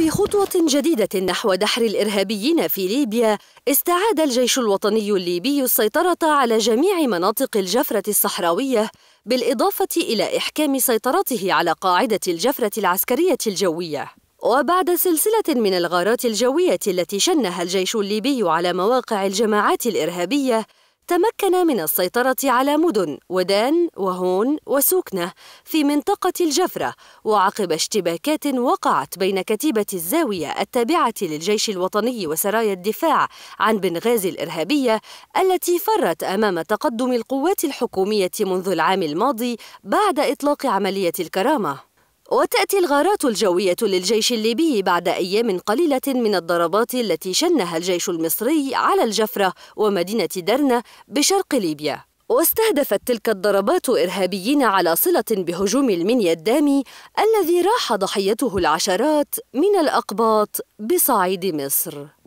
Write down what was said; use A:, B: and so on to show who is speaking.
A: في خطوة جديدة نحو دحر الإرهابيين في ليبيا استعاد الجيش الوطني الليبي السيطرة على جميع مناطق الجفرة الصحراوية بالإضافة إلى إحكام سيطرته على قاعدة الجفرة العسكرية الجوية وبعد سلسلة من الغارات الجوية التي شنها الجيش الليبي على مواقع الجماعات الإرهابية تمكن من السيطرة على مدن ودان وهون وسوكنة في منطقة الجفرة وعقب اشتباكات وقعت بين كتيبة الزاوية التابعة للجيش الوطني وسرايا الدفاع عن بنغازي الإرهابية التي فرت أمام تقدم القوات الحكومية منذ العام الماضي بعد إطلاق عملية الكرامة وتأتي الغارات الجوية للجيش الليبي بعد أيام قليلة من الضربات التي شنها الجيش المصري على الجفرة ومدينة درنة بشرق ليبيا واستهدفت تلك الضربات إرهابيين على صلة بهجوم المنيا الدامي الذي راح ضحيته العشرات من الأقباط بصعيد مصر